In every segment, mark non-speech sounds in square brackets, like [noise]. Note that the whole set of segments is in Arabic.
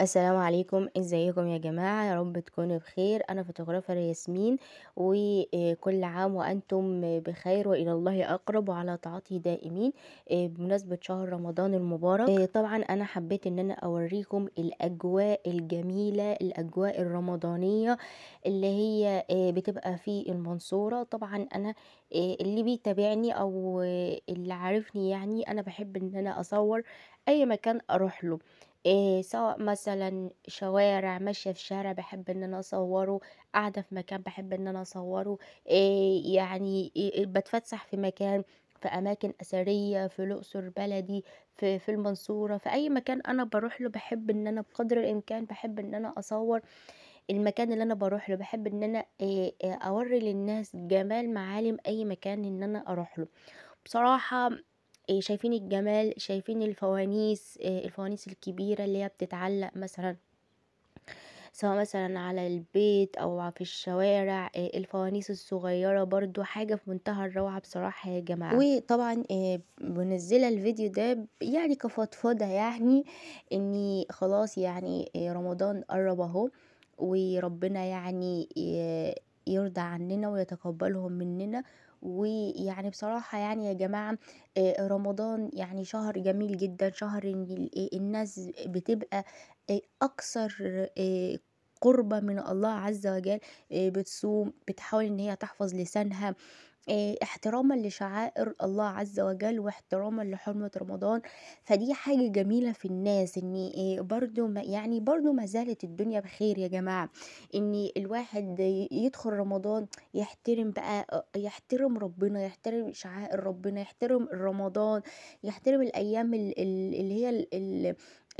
السلام عليكم ازيكم يا جماعة يا رب تكونوا بخير انا فوتوغرافر ياسمين وكل عام وانتم بخير والى الله اقرب وعلى تعاطي دائمين آه، بمناسبة شهر رمضان المبارك آه، طبعا انا حبيت ان انا اوريكم الاجواء الجميلة الاجواء الرمضانية اللي هي آه، بتبقى في المنصورة طبعا انا اللي بيتابعني او اللي عارفني يعني انا بحب ان انا اصور اي مكان اروح له إيه سواء مثلا شوارع ماشية في شارع بحب ان انا اصوره قاعدة في مكان بحب ان انا اصوره إيه يعني إيه بتفسح في مكان في اماكن اثرية في الاقصر بلدي في, في المنصورة في اي مكان انا بروح له بحب ان انا بقدر الامكان بحب ان انا اصور المكان اللي انا بروح له بحب ان انا إيه اوري للناس جمال معالم اي مكان ان انا اروح له بصراحة إيه، شايفين الجمال شايفين الفوانيس آه، الفوانيس الكبيرة اللي هي بتتعلق مثلا سواء مثلا على البيت او في الشوارع آه، الفوانيس الصغيره برضو حاجه في منتهى الروعه بصراحه يا جماعه وطبعا آه، منزله الفيديو ده يعني كفضفضه يعني اني خلاص يعني رمضان قرب اهو وربنا يعني يرضى عننا ويتقبلهم مننا ويعني بصراحة يعني يا جماعة آه، رمضان يعني شهر جميل جدا شهر آه، الناس بتبقى آه، اكثر قربة من الله عز وجل بتصوم بتحاول ان هي تحفظ لسانها احتراما لشعائر الله عز وجل واحتراما لحرمة رمضان فدي حاجة جميلة في الناس ان برضو يعني برضو ما زالت الدنيا بخير يا جماعة ان الواحد يدخل رمضان يحترم بقى يحترم ربنا يحترم شعائر ربنا يحترم رمضان يحترم الايام اللي هي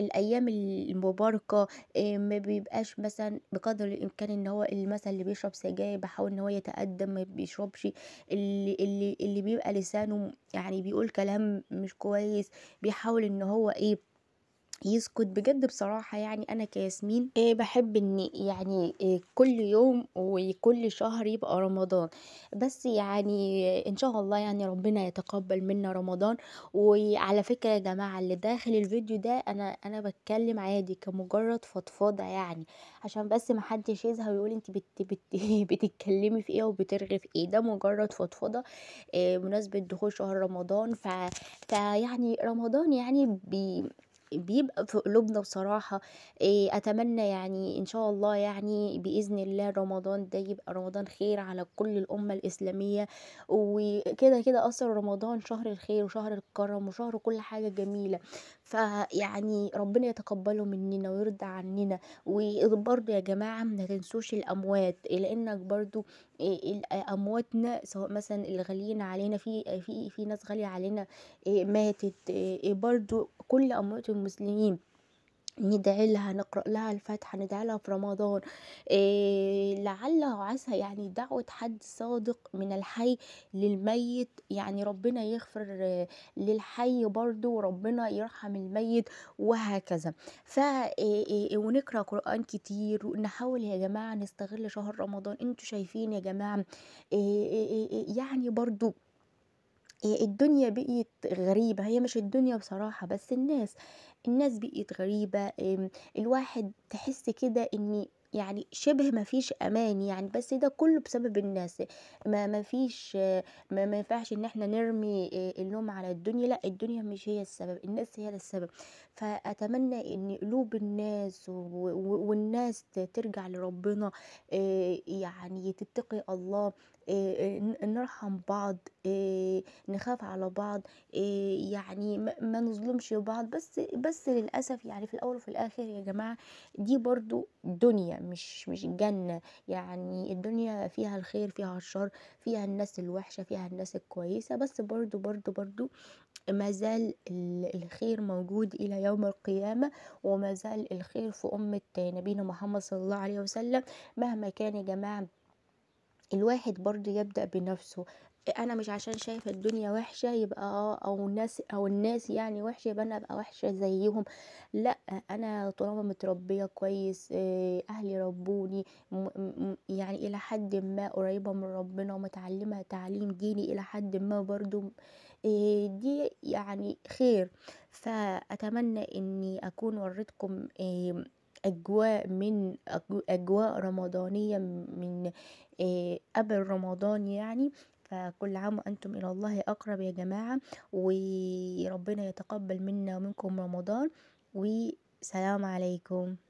الايام المباركه آه، ما بيبقاش مثلا بقدر الامكان ان هو مثلا اللي بيشرب سجاير بحاول ان هو يتقدم ما بيشربش اللي اللي اللي بيبقى لسانه يعني بيقول كلام مش كويس بيحاول ان هو ايه يسكت بجد بصراحة يعني أنا كياسمين آه، بحب إن يعني آه، كل يوم وكل شهر يبقى رمضان بس يعني إن شاء الله يعني ربنا يتقبل منا رمضان وعلى فكرة يا جماعة اللي داخل الفيديو ده أنا أنا بتكلم عادي كمجرد فضفاضة يعني عشان بس محدش يزهق ويقول أنت بت بت [laughs] بتتكلمي في إيه وبترغي في إيه ده مجرد فضفاضة آه، بمناسبة دخول شهر رمضان ف فيعني رمضان يعني بي بيبقى في قلوبنا بصراحة إيه أتمنى يعني إن شاء الله يعني بإذن الله رمضان ده يبقى رمضان خير على كل الأمة الإسلامية وكده كده أصلا رمضان شهر الخير وشهر الكرم وشهر كل حاجة جميلة فيعني ربنا يتقبله مننا ويرضى عننا وبرضه يا جماعة ما تنسوش الأموات لأنك برضه إيه، أمواتنا سواء مثلا الغاليين علينا في في في ناس غالية علينا إيه، ماتت إيه، برضه كل أموات المسلمين ندعي لها نقرأ لها الفاتحة ندعي لها في رمضان إيه لعله وعسى يعني دعوة حد صادق من الحي للميت يعني ربنا يغفر للحي برضه وربنا يرحم الميت وهكذا ف ونقرأ قرآن كتير ونحاول يا جماعة نستغل شهر رمضان انتوا شايفين يا جماعة يعني برضو الدنيا بقيت غريبة هي مش الدنيا بصراحة بس الناس الناس بقت غريبة آمم، الواحد تحس كده ان يعني شبه ما فيش امان يعني بس ده كله بسبب الناس ما ما فيش ما, ما ينفعش ان احنا نرمي اللوم على الدنيا لا الدنيا مش هي السبب الناس هي السبب فاتمنى ان قلوب الناس والناس ترجع لربنا يعني تتقي الله آه، آه، نرحم بعض آه، نخاف على بعض يعني ما نظلمش بعض بس بس للاسف يعني في الاول وفي الاخر يا جماعه دي برضو دنيا مش مش جنه يعني الدنيا فيها الخير فيها الشر فيها الناس الوحشه فيها الناس الكويسه بس برضو برضو برضو ما زال الخير موجود إلى يوم القيامة وما زال الخير في أمة نبينا محمد صلى الله عليه وسلم مهما كان يا جماعة الواحد برضو يبدأ بنفسه انا مش عشان شايفه الدنيا وحشه يبقى اه او الناس او الناس يعني وحشه يبقى انا ابقى وحشه زيهم لا انا طالما متربيه كويس آه، اهلي ربوني يعني الى حد ما قريبه من ربنا ومتعلمه تعليم ديني الى حد ما برضو آه، دي يعني خير فاتمنى اني اكون وريتكم آه، أجواء من أجواء رمضانية من آه، قبل رمضان يعني فكل عام وأنتم إلى الله أقرب يا جماعة وربنا يتقبل منا ومنكم رمضان وسلام عليكم